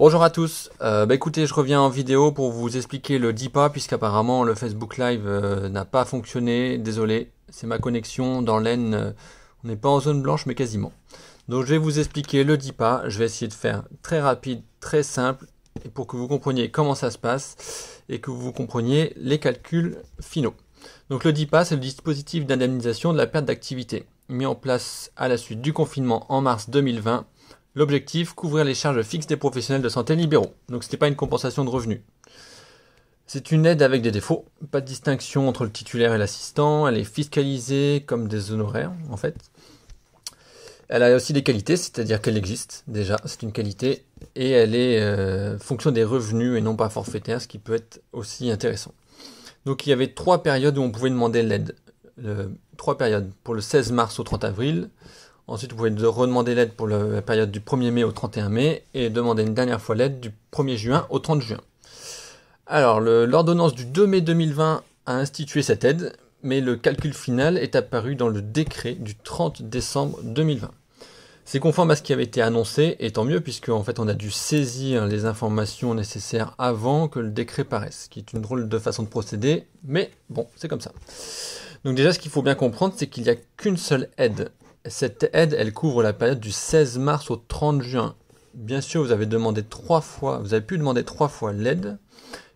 Bonjour à tous, euh, bah, écoutez je reviens en vidéo pour vous expliquer le DIPA puisqu'apparemment le Facebook Live euh, n'a pas fonctionné, désolé, c'est ma connexion dans l'aine. Euh, on n'est pas en zone blanche mais quasiment. Donc je vais vous expliquer le DIPA, je vais essayer de faire très rapide, très simple et pour que vous compreniez comment ça se passe et que vous compreniez les calculs finaux. Donc le DIPA c'est le dispositif d'indemnisation de la perte d'activité mis en place à la suite du confinement en mars 2020 L'objectif, couvrir les charges fixes des professionnels de santé libéraux. Donc ce n'était pas une compensation de revenus. C'est une aide avec des défauts, pas de distinction entre le titulaire et l'assistant, elle est fiscalisée comme des honoraires en fait. Elle a aussi des qualités, c'est-à-dire qu'elle existe déjà, c'est une qualité, et elle est euh, fonction des revenus et non pas forfaitaire, ce qui peut être aussi intéressant. Donc il y avait trois périodes où on pouvait demander l'aide. trois périodes, pour le 16 mars au 30 avril, Ensuite, vous pouvez redemander l'aide pour la période du 1er mai au 31 mai et demander une dernière fois l'aide du 1er juin au 30 juin. Alors, l'ordonnance du 2 mai 2020 a institué cette aide, mais le calcul final est apparu dans le décret du 30 décembre 2020. C'est conforme à ce qui avait été annoncé, et tant mieux, puisque en fait on a dû saisir les informations nécessaires avant que le décret paraisse, ce qui est une drôle de façon de procéder, mais bon, c'est comme ça. Donc déjà, ce qu'il faut bien comprendre, c'est qu'il n'y a qu'une seule aide cette aide, elle couvre la période du 16 mars au 30 juin. Bien sûr, vous avez demandé trois fois, vous avez pu demander trois fois l'aide,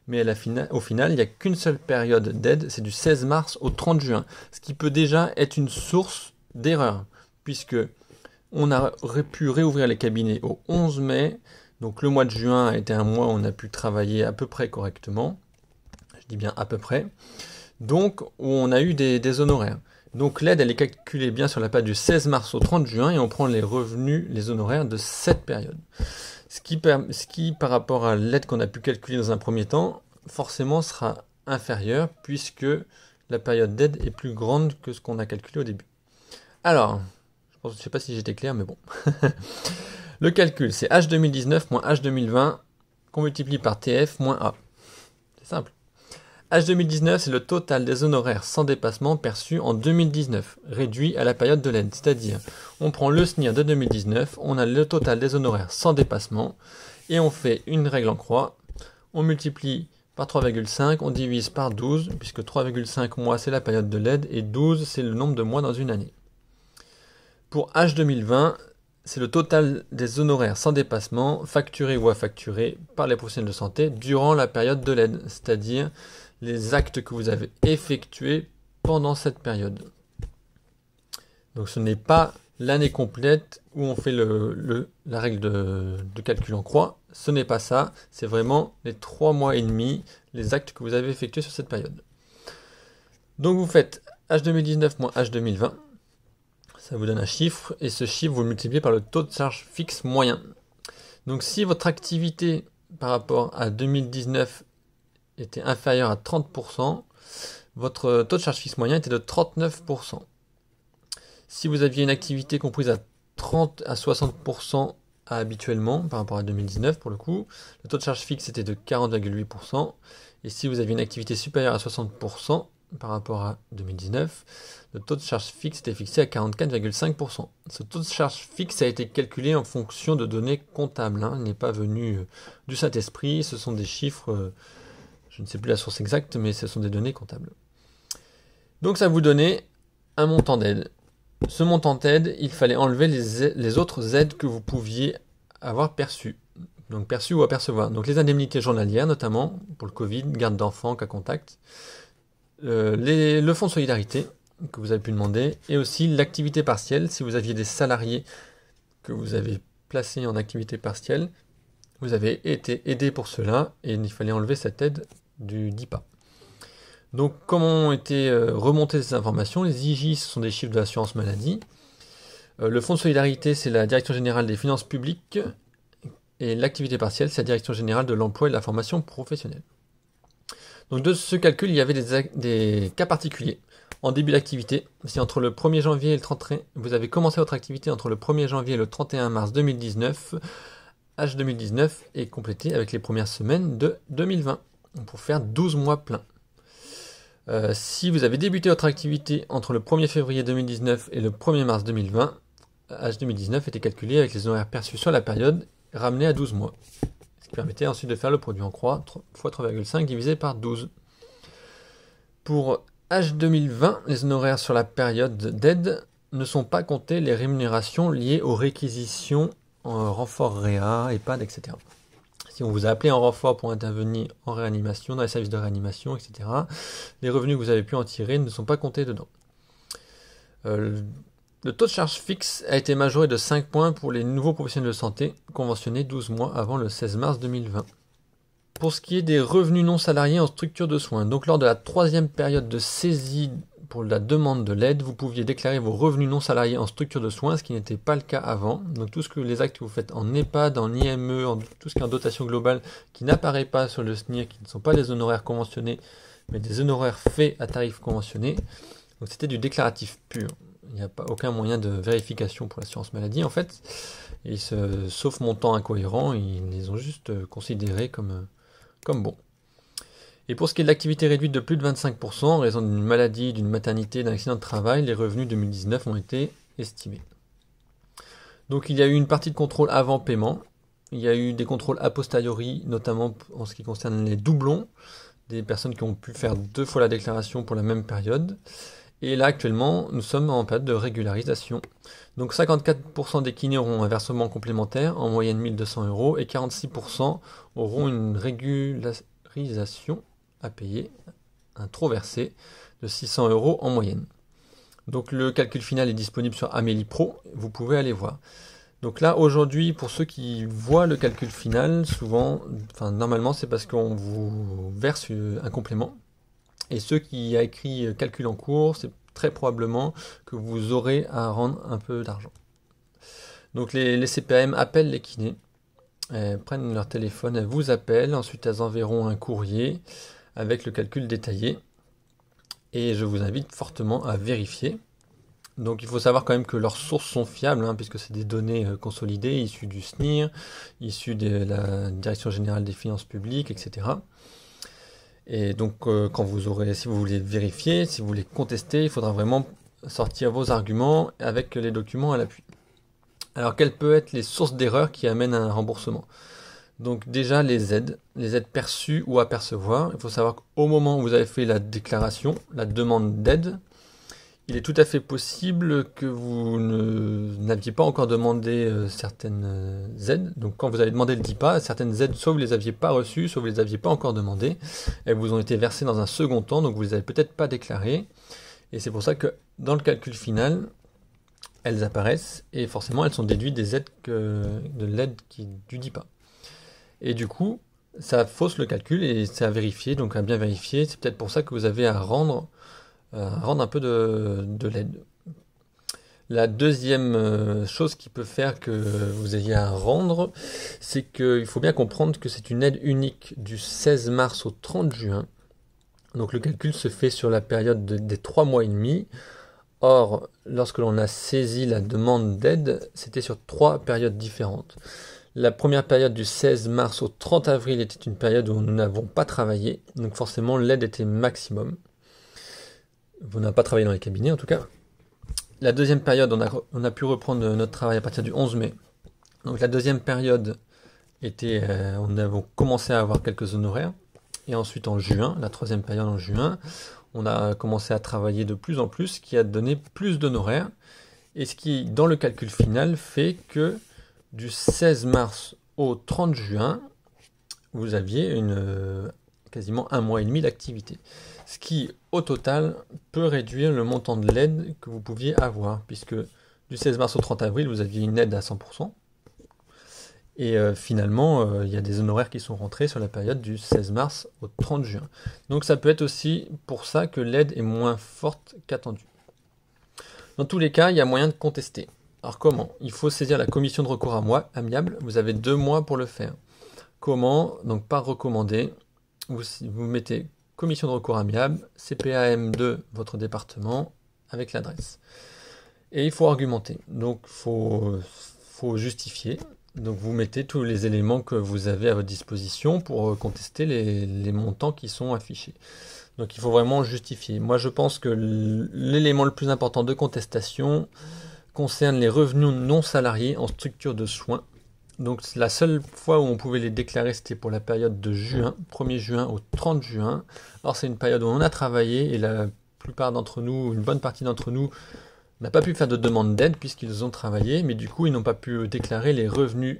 mais au final, il n'y a qu'une seule période d'aide, c'est du 16 mars au 30 juin, ce qui peut déjà être une source d'erreur, puisque on aurait pu réouvrir les cabinets au 11 mai, donc le mois de juin a été un mois où on a pu travailler à peu près correctement, je dis bien à peu près, donc on a eu des honoraires. Donc l'aide, elle est calculée bien sur la page du 16 mars au 30 juin et on prend les revenus, les honoraires de cette période. Ce qui, ce qui par rapport à l'aide qu'on a pu calculer dans un premier temps, forcément sera inférieur puisque la période d'aide est plus grande que ce qu'on a calculé au début. Alors, je ne sais pas si j'étais clair, mais bon. Le calcul, c'est H2019 moins H2020 qu'on multiplie par TF moins A. C'est simple. H2019, c'est le total des honoraires sans dépassement perçus en 2019, réduit à la période de l'aide. C'est-à-dire, on prend le SNIR de 2019, on a le total des honoraires sans dépassement, et on fait une règle en croix, on multiplie par 3,5, on divise par 12, puisque 3,5 mois c'est la période de l'aide, et 12 c'est le nombre de mois dans une année. Pour H2020, c'est le total des honoraires sans dépassement facturés ou affacturés par les professionnels de santé durant la période de l'aide, c'est-à-dire les actes que vous avez effectués pendant cette période. Donc ce n'est pas l'année complète où on fait le, la règle de, calcul en croix. Ce n'est pas ça, c'est vraiment les trois mois et demi, les actes que vous avez effectués sur cette période. Donc vous faites H2019 H2020, ça vous donne un chiffre, et ce chiffre vous le multipliez par le taux de charge fixe moyen. Donc si votre activité par rapport à 2019 était inférieur à 30%, votre taux de charge fixe moyen était de 39%. Si vous aviez une activité comprise à 30 à 60% habituellement, par rapport à 2019 pour le coup, le taux de charge fixe était de 40,8%, et si vous aviez une activité supérieure à 60% par rapport à 2019, le taux de charge fixe était fixé à 44,5%. Ce taux de charge fixe a été calculé en fonction de données comptables, hein. il n'est pas venu euh, du Saint-Esprit, ce sont des chiffres... Euh, je ne sais plus la source exacte, mais ce sont des données comptables. Donc ça vous donnait un montant d'aide. Ce montant d'aide, il fallait enlever les, autres aides que vous pouviez avoir perçues. Donc perçues ou apercevoir. Donc les indemnités journalières notamment, pour le Covid, garde d'enfants, cas contact. Euh, le fonds de solidarité que vous avez pu demander. Et aussi l'activité partielle, si vous aviez des salariés que vous avez placés en activité partielle. Vous avez été aidé pour cela et il fallait enlever cette aide du DIPA. Donc, comment ont été euh, remontées ces informations Les IJ, ce sont des chiffres de l'assurance maladie. Euh, le Fonds de solidarité, c'est la Direction générale des finances publiques. Et l'activité partielle, c'est la Direction générale de l'emploi et de la formation professionnelle. Donc, de ce calcul, il y avait des, cas particuliers. En début d'activité, c'est entre le 1er janvier et le 31, vous avez commencé votre activité entre le 1er janvier et le 31 mars 2019, H2019 est complété avec les premières semaines de 2020 pour faire 12 mois pleins. Euh, si vous avez débuté votre activité entre le 1er février 2019 et le 1er mars 2020, H2019 était calculé avec les horaires perçus sur la période ramenés à 12 mois, ce qui permettait ensuite de faire le produit en croix x 3,5 divisé par 12. Pour H2020, les honoraires sur la période d'aide ne sont pas comptés les rémunérations liées aux réquisitions en renfort REA, EHPAD, etc si on vous a appelé en renfort pour intervenir en réanimation, dans les services de réanimation, etc., les revenus que vous avez pu en tirer ne sont pas comptés dedans. Euh, le taux de charge fixe a été majoré de 5 points pour les nouveaux professionnels de santé conventionnés 12 mois avant le 16 mars 2020. Pour ce qui est des revenus non salariés en structure de soins, donc lors de la troisième période de saisie pour la demande de l'aide, vous pouviez déclarer vos revenus non salariés en structure de soins, ce qui n'était pas le cas avant. Donc tout ce que les actes que vous faites en EHPAD, en IME, en, tout ce qui est en dotation globale, qui n'apparaît pas sur le SNIR, qui ne sont pas des honoraires conventionnés, mais des honoraires faits à tarif conventionné. Donc c'était du déclaratif pur. Il n'y a pas aucun moyen de vérification pour l'assurance maladie en fait. Et ce, sauf montant incohérent, ils les ont juste euh, considérés comme, euh, comme bons. Et pour ce qui est de l'activité réduite de plus de 25%, en raison d'une maladie, d'une maternité, d'un accident de travail, les revenus 2019 ont été estimés. Donc il y a eu une partie de contrôle avant paiement, il y a eu des contrôles a posteriori, notamment en ce qui concerne les doublons, des personnes qui ont pu faire deux fois la déclaration pour la même période. Et là, actuellement, nous sommes en période de régularisation. Donc 54% des kinés auront un versement complémentaire, en moyenne 1200 euros, et 46% auront une régularisation à payer un trop versé de 600 euros en moyenne. Donc le calcul final est disponible sur Amélie Pro, vous pouvez aller voir. Donc là aujourd'hui pour ceux qui voient le calcul final, souvent, enfin normalement c'est parce qu'on vous verse euh, un complément. Et ceux qui a écrit euh, calcul en cours, c'est très probablement que vous aurez à rendre un peu d'argent. Donc les, cpm appellent les kinés, euh, prennent leur téléphone, elles vous appellent, ensuite elles enverront un courrier avec le calcul détaillé. Et je vous invite fortement à vérifier. Donc il faut savoir quand même que leurs sources sont fiables, hein, puisque c'est des données euh, consolidées, issues du SNIR, issues de la Direction générale des finances publiques, etc. Et donc euh, quand vous aurez, si vous voulez vérifier, si vous voulez contester, il faudra vraiment sortir vos arguments avec les documents à l'appui. Alors quelles peuvent être les sources d'erreurs qui amènent à un remboursement donc déjà les aides, les aides perçues ou à percevoir. Il faut savoir qu'au moment où vous avez fait la déclaration, la demande d'aide, il est tout à fait possible que vous n'aviez pas encore demandé euh, certaines euh, aides. Donc quand vous avez demandé le DIPA, certaines aides, soit vous ne les aviez pas reçues, soit vous ne les aviez pas encore demandées. Elles vous ont été versées dans un second temps, donc vous ne les avez peut-être pas déclarées. Et c'est pour ça que dans le calcul final, elles apparaissent et forcément elles sont déduites des aides de l'aide qui du DIPA. Et du coup, ça fausse le calcul et c'est à vérifier, donc à bien vérifier. C'est peut-être pour ça que vous avez à rendre, euh, rendre un peu de, de l'aide. La deuxième euh, chose qui peut faire que vous ayez à rendre, c'est qu'il faut bien comprendre que c'est une aide unique du 16 mars au 30 juin. Donc le calcul se fait sur la période des 3 mois et demi. Or, lorsque l'on a saisi la demande d'aide, c'était sur trois périodes différentes. La première période du 16 mars au 30 avril était une période où nous n'avons pas travaillé, donc forcément l'aide était maximum. Vous n'avez pas travaillé dans les cabinets en tout cas. La deuxième période, on a, pu reprendre notre travail à partir du 11 mai. Donc la deuxième période était, euh, on a commencé à avoir quelques honoraires. Et ensuite en juin, la troisième période en juin, on a commencé à travailler de plus en plus, ce qui a donné plus d'honoraires. Et ce qui, dans le calcul final, fait que du 16 mars au 30 juin, vous aviez une, euh, quasiment un mois et demi d'activité. Ce qui, au total, peut réduire le montant de l'aide que vous pouviez avoir, puisque du 16 mars au 30 avril, vous aviez une aide à 100%. Et euh, finalement, euh, il y a des honoraires qui sont rentrés sur la période du 16 mars au 30 juin. Donc ça peut être aussi pour ça que l'aide est moins forte qu'attendue. Dans tous les cas, il y a moyen de contester. Alors comment Il faut saisir la commission de recours à moi, amiable. Vous avez deux mois pour le faire. Comment Donc par recommandé, vous, vous mettez commission de recours amiable, CPAM2, votre département, avec l'adresse. Et il faut argumenter. Donc il faut, faut justifier. Donc vous mettez tous les éléments que vous avez à votre disposition pour euh, contester les, les montants qui sont affichés. Donc il faut vraiment justifier. Moi je pense que l'élément le plus important de contestation, concerne les revenus non salariés en structure de soins. Donc la seule fois où on pouvait les déclarer, c'était pour la période de juin, 1er juin au 30 juin. Or c'est une période où on a travaillé et la plupart d'entre nous, une bonne partie d'entre nous, n'a pas pu faire de demande d'aide puisqu'ils ont travaillé, mais du coup ils n'ont pas pu déclarer les revenus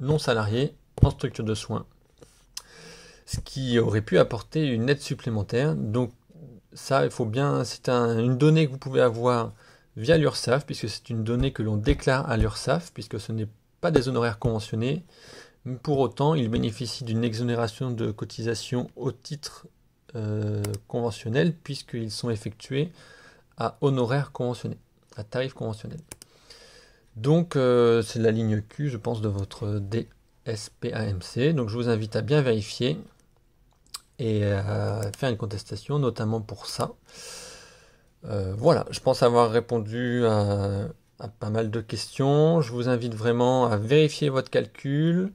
non salariés en structure de soins. Ce qui aurait pu apporter une aide supplémentaire. Donc ça, il faut bien, c'est une donnée que vous pouvez avoir via l'URSAF puisque c'est une donnée que l'on déclare à l'URSAF puisque ce n'est pas des honoraires conventionnés. Pour autant, ils bénéficient d'une exonération de cotisation au titre euh, conventionnel, puisqu'ils sont effectués à honoraires conventionnés, à tarifs conventionnels. Donc, euh, c'est la ligne Q, je pense, de votre DSPAMC. Donc, je vous invite à bien vérifier et à faire une contestation, notamment pour ça. Euh, voilà, je pense avoir répondu à, pas mal de questions. Je vous invite vraiment à vérifier votre calcul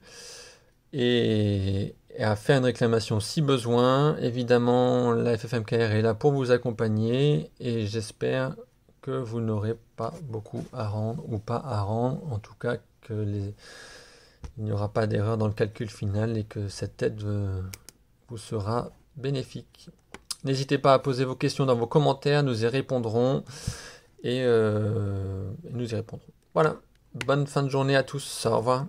et, à faire une réclamation si besoin. Évidemment, la FFMKR est là pour vous accompagner et j'espère que vous n'aurez pas beaucoup à rendre ou pas à rendre, en tout cas que il n'y aura pas d'erreur dans le calcul final et que cette aide euh, vous sera bénéfique. N'hésitez pas à poser vos questions dans vos commentaires, nous y répondrons. Et euh, nous y répondrons. Voilà, bonne fin de journée à tous, au revoir.